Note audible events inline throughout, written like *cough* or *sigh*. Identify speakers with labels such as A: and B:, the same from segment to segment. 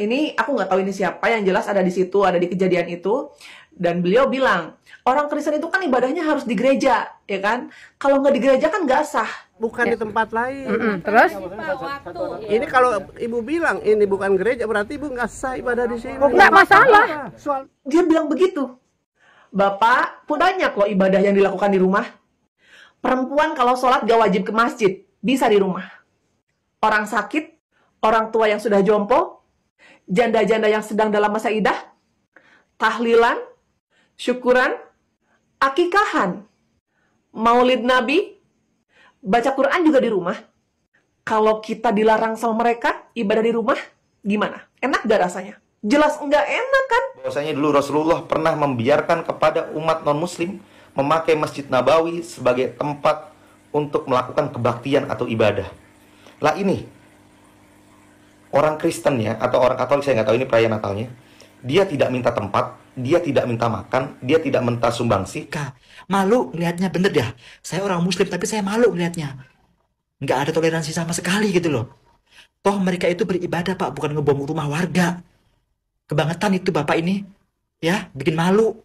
A: ini aku nggak tahu ini siapa yang jelas ada di situ, ada di kejadian itu. Dan beliau bilang, orang Kristen itu kan ibadahnya harus di gereja, ya kan? Kalau nggak di gereja kan nggak sah. Bukan ya. di tempat lain. Mm -hmm. Terus? Ya. Ini kalau ibu bilang ini bukan gereja, berarti ibu nggak sah ibadah di sini. Oh, nggak masalah. Dia bilang begitu. Bapak pun tanya kok ibadah yang dilakukan di rumah. Perempuan kalau sholat gak wajib ke masjid, bisa di rumah. Orang sakit, orang tua yang sudah jompo, janda-janda yang sedang dalam masa idah, tahlilan, syukuran, akikahan, maulid nabi, baca Quran juga di rumah. Kalau kita dilarang sama mereka, ibadah di rumah, gimana? Enak gak rasanya? Jelas enggak enak
B: kan? Bahwasanya dulu Rasulullah pernah membiarkan kepada umat non-muslim memakai Masjid Nabawi sebagai tempat untuk melakukan kebaktian atau ibadah. Lah ini, orang Kristen ya atau orang Katolik saya nggak tahu ini perayaan Natalnya dia tidak minta tempat dia tidak minta makan dia tidak
C: minta sumbangsi kak malu ngelihatnya bener ya saya orang Muslim tapi saya malu ngelihatnya nggak ada toleransi sama sekali gitu loh toh mereka itu beribadah pak bukan ngebom rumah warga kebangetan itu bapak ini ya bikin malu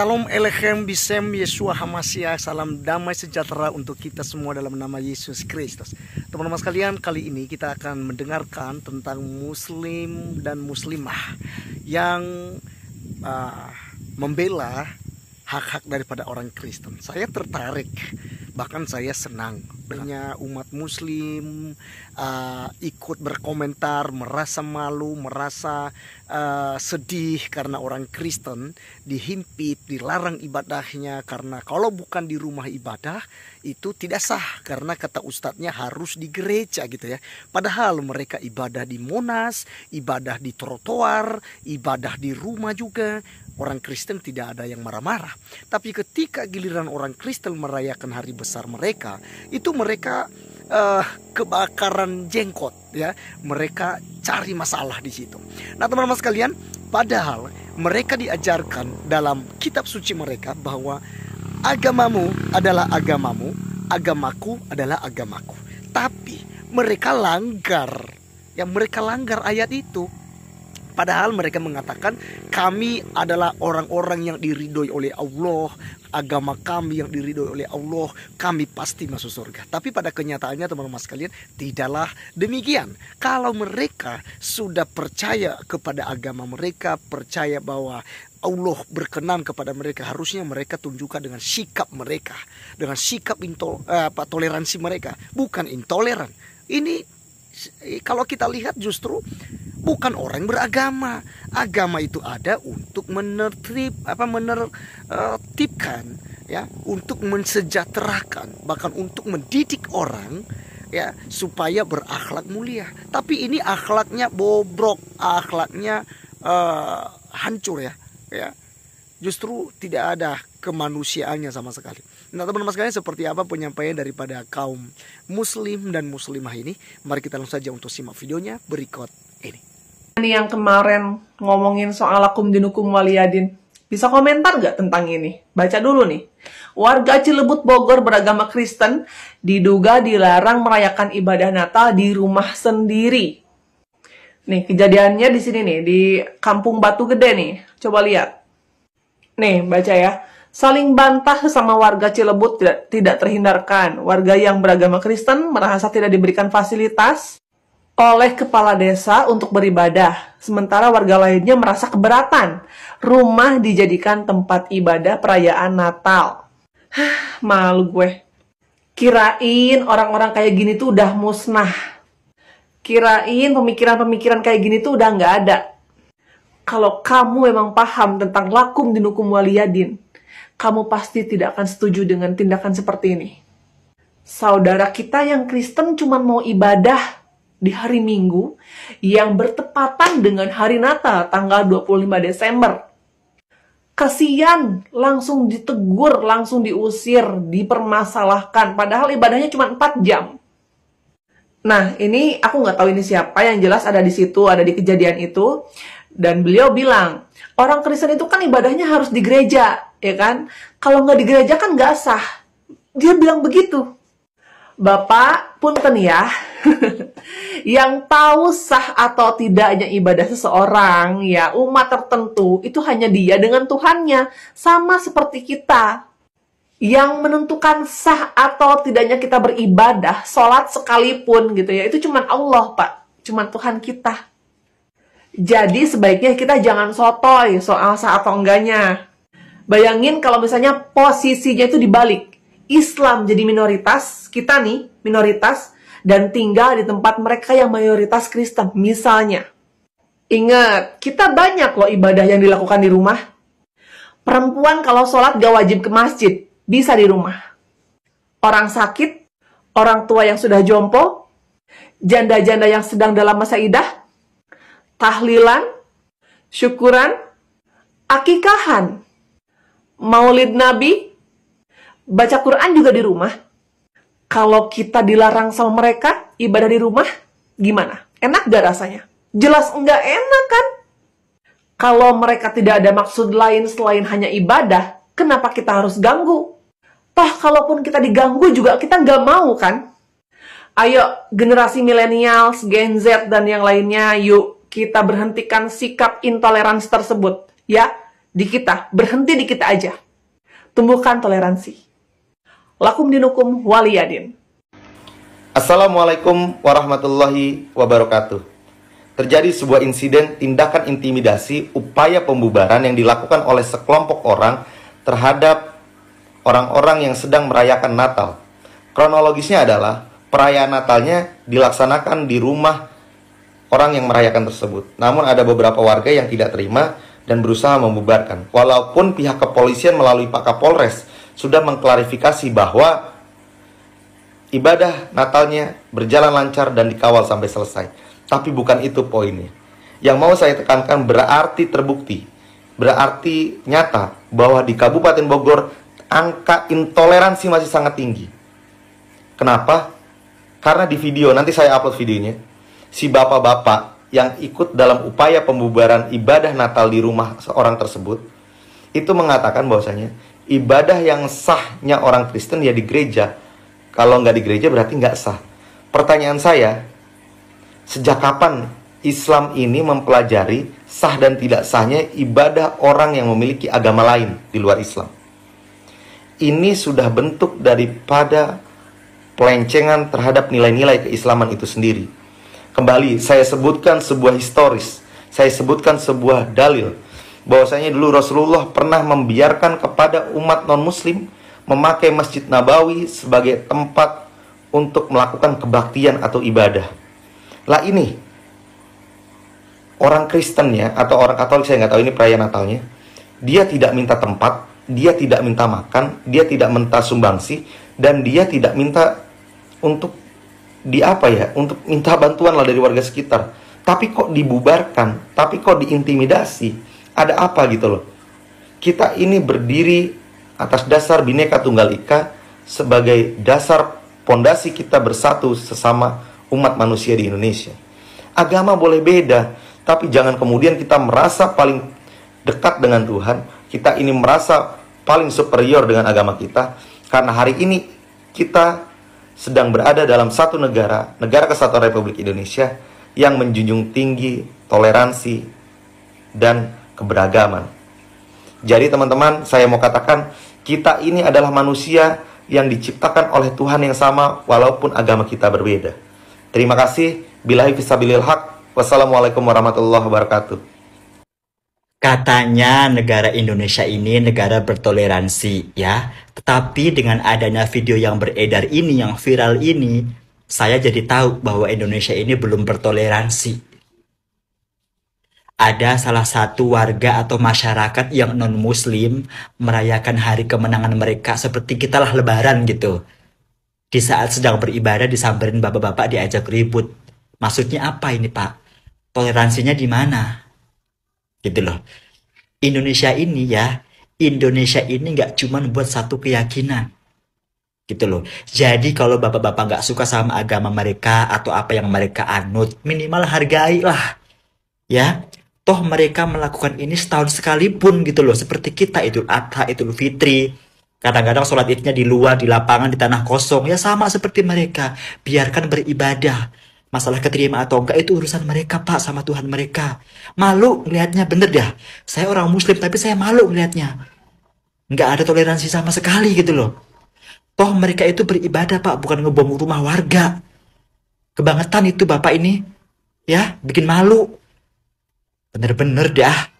D: Salam Elechem Bisem Yesua Hamasya Salam damai sejahtera untuk kita semua dalam nama Yesus Kristus Teman-teman sekalian kali ini kita akan mendengarkan tentang Muslim dan Muslimah Yang uh, membela hak-hak daripada orang Kristen Saya tertarik bahkan saya senang punya umat Muslim uh, ikut berkomentar merasa malu merasa Eh, sedih karena orang Kristen dihimpit, dilarang ibadahnya karena kalau bukan di rumah ibadah itu tidak sah karena kata ustadznya harus di gereja gitu ya. Padahal mereka ibadah di Monas, ibadah di trotoar, ibadah di rumah juga. Orang Kristen tidak ada yang marah-marah. Tapi ketika giliran orang Kristen merayakan hari besar mereka, itu mereka uh, kebakaran jenggot ya. Mereka cari masalah di situ. Nah, teman-teman sekalian, padahal mereka diajarkan dalam kitab suci mereka bahwa agamamu adalah agamamu, agamaku adalah agamaku. Tapi mereka langgar. Yang mereka langgar ayat itu Padahal mereka mengatakan kami adalah orang-orang yang diridhoi oleh Allah, agama kami yang diridhoi oleh Allah, kami pasti masuk surga. Tapi pada kenyataannya teman-teman sekalian, tidaklah demikian. Kalau mereka sudah percaya kepada agama mereka, percaya bahwa Allah berkenan kepada mereka harusnya mereka tunjukkan dengan sikap mereka dengan sikap intol, eh, apa, toleransi mereka bukan intoleran ini kalau kita lihat justru bukan orang beragama. Agama itu ada untuk menertib apa menertibkan ya, untuk mensejahterakan, bahkan untuk mendidik orang ya supaya berakhlak mulia. Tapi ini akhlaknya bobrok, akhlaknya uh, hancur ya, ya. Justru tidak ada kemanusiaannya sama sekali. Nah teman-teman sekalian seperti apa penyampaian daripada kaum muslim dan muslimah ini Mari kita langsung saja untuk simak videonya berikut ini
A: Ini yang kemarin ngomongin soal akum dinukum waliyadin bisa komentar gak tentang ini? Baca dulu nih. Warga Cilebut Bogor beragama Kristen diduga dilarang merayakan ibadah Natal di rumah sendiri. Nih, kejadiannya di sini nih, di Kampung Batu Gede nih. Coba lihat. Nih, baca ya. Saling bantah sama warga Cilebut tidak, tidak terhindarkan. Warga yang beragama Kristen merasa tidak diberikan fasilitas oleh kepala desa untuk beribadah, sementara warga lainnya merasa keberatan. Rumah dijadikan tempat ibadah perayaan Natal. Hah, malu gue. Kirain orang-orang kayak gini tuh udah musnah. Kirain pemikiran-pemikiran kayak gini tuh udah nggak ada kalau kamu memang paham tentang lakum dinukum waliyadin, kamu pasti tidak akan setuju dengan tindakan seperti ini. Saudara kita yang Kristen cuma mau ibadah di hari Minggu yang bertepatan dengan hari Natal tanggal 25 Desember. Kasian, langsung ditegur, langsung diusir, dipermasalahkan. Padahal ibadahnya cuma 4 jam. Nah, ini aku nggak tahu ini siapa, yang jelas ada di situ, ada di kejadian itu. Dan beliau bilang, orang Kristen itu kan ibadahnya harus di gereja ya kan? Kalau nggak di gereja kan nggak sah. Dia bilang begitu. Bapak, punten ya, *laughs* yang tahu sah atau tidaknya ibadah seseorang, ya umat tertentu, itu hanya dia dengan Tuhannya. Sama seperti kita, yang menentukan sah atau tidaknya kita beribadah, sholat sekalipun gitu ya, itu cuma Allah Pak, cuma Tuhan kita. Jadi sebaiknya kita jangan sotoy soal sah atau enggaknya. Bayangin kalau misalnya posisinya itu dibalik. Islam jadi minoritas, kita nih minoritas, dan tinggal di tempat mereka yang mayoritas Kristen, misalnya. Ingat, kita banyak loh ibadah yang dilakukan di rumah. Perempuan kalau sholat gak wajib ke masjid, bisa di rumah. Orang sakit, orang tua yang sudah jompo, janda-janda yang sedang dalam masa idah, tahlilan, syukuran, akikahan, maulid Nabi, baca Quran juga di rumah. Kalau kita dilarang sama mereka, ibadah di rumah, gimana? Enak gak rasanya? Jelas enggak enak kan? Kalau mereka tidak ada maksud lain selain hanya ibadah, kenapa kita harus ganggu? Toh kalaupun kita diganggu juga kita nggak mau kan? Ayo generasi milenials, Gen Z dan yang lainnya, yuk kita berhentikan sikap intoleransi tersebut ya di kita, berhenti di kita aja. Tumbuhkan toleransi. Lakum dinukum waliyadin.
B: Assalamualaikum warahmatullahi wabarakatuh. Terjadi sebuah insiden tindakan intimidasi upaya pembubaran yang dilakukan oleh sekelompok orang terhadap orang-orang yang sedang merayakan Natal. Kronologisnya adalah perayaan Natalnya dilaksanakan di rumah orang yang merayakan tersebut. Namun ada beberapa warga yang tidak terima dan berusaha membubarkan. Walaupun pihak kepolisian melalui Pak Kapolres sudah mengklarifikasi bahwa ibadah Natalnya berjalan lancar dan dikawal sampai selesai. Tapi bukan itu poinnya. Yang mau saya tekankan berarti terbukti, berarti nyata bahwa di Kabupaten Bogor angka intoleransi masih sangat tinggi. Kenapa? Karena di video, nanti saya upload videonya, si bapak-bapak yang ikut dalam upaya pembubaran ibadah Natal di rumah seorang tersebut itu mengatakan bahwasanya ibadah yang sahnya orang Kristen ya di gereja. Kalau nggak di gereja berarti nggak sah. Pertanyaan saya, sejak kapan Islam ini mempelajari sah dan tidak sahnya ibadah orang yang memiliki agama lain di luar Islam? Ini sudah bentuk daripada pelencengan terhadap nilai-nilai keislaman itu sendiri Kembali, saya sebutkan sebuah historis. Saya sebutkan sebuah dalil. Bahwasanya dulu Rasulullah pernah membiarkan kepada umat non-muslim memakai Masjid Nabawi sebagai tempat untuk melakukan kebaktian atau ibadah. Lah ini, orang Kristen ya, atau orang Katolik, saya nggak tahu ini perayaan Natalnya, dia tidak minta tempat, dia tidak minta makan, dia tidak minta sumbangsi, dan dia tidak minta untuk di apa ya untuk minta bantuan lah dari warga sekitar tapi kok dibubarkan tapi kok diintimidasi ada apa gitu loh kita ini berdiri atas dasar bineka tunggal ika sebagai dasar pondasi kita bersatu sesama umat manusia di Indonesia agama boleh beda tapi jangan kemudian kita merasa paling dekat dengan Tuhan kita ini merasa paling superior dengan agama kita karena hari ini kita sedang berada dalam satu negara, negara kesatuan Republik Indonesia yang menjunjung tinggi toleransi dan keberagaman. Jadi teman-teman, saya mau katakan kita ini adalah manusia yang diciptakan oleh Tuhan yang sama walaupun agama kita berbeda. Terima kasih. Bilahi fisabilil haq. Wassalamualaikum warahmatullahi wabarakatuh.
C: Katanya negara Indonesia ini negara bertoleransi ya. Tetapi dengan adanya video yang beredar ini, yang viral ini, saya jadi tahu bahwa Indonesia ini belum bertoleransi. Ada salah satu warga atau masyarakat yang non-muslim merayakan hari kemenangan mereka seperti kita lah lebaran gitu. Di saat sedang beribadah disamperin bapak-bapak diajak ribut. Maksudnya apa ini pak? Toleransinya di mana? gitu loh Indonesia ini ya Indonesia ini nggak cuman buat satu keyakinan gitu loh jadi kalau bapak-bapak nggak suka sama agama mereka atau apa yang mereka anut minimal hargailah ya toh mereka melakukan ini setahun sekalipun gitu loh seperti kita itu Adha itu Fitri kadang-kadang sholat idnya di luar di lapangan di tanah kosong ya sama seperti mereka biarkan beribadah Masalah keterima atau enggak itu urusan mereka pak sama Tuhan mereka. Malu ngelihatnya bener dah. Saya orang muslim tapi saya malu ngelihatnya. Nggak ada toleransi sama sekali gitu loh. Toh mereka itu beribadah pak bukan ngebom rumah warga. Kebangetan itu bapak ini. Ya bikin malu. Bener-bener dah.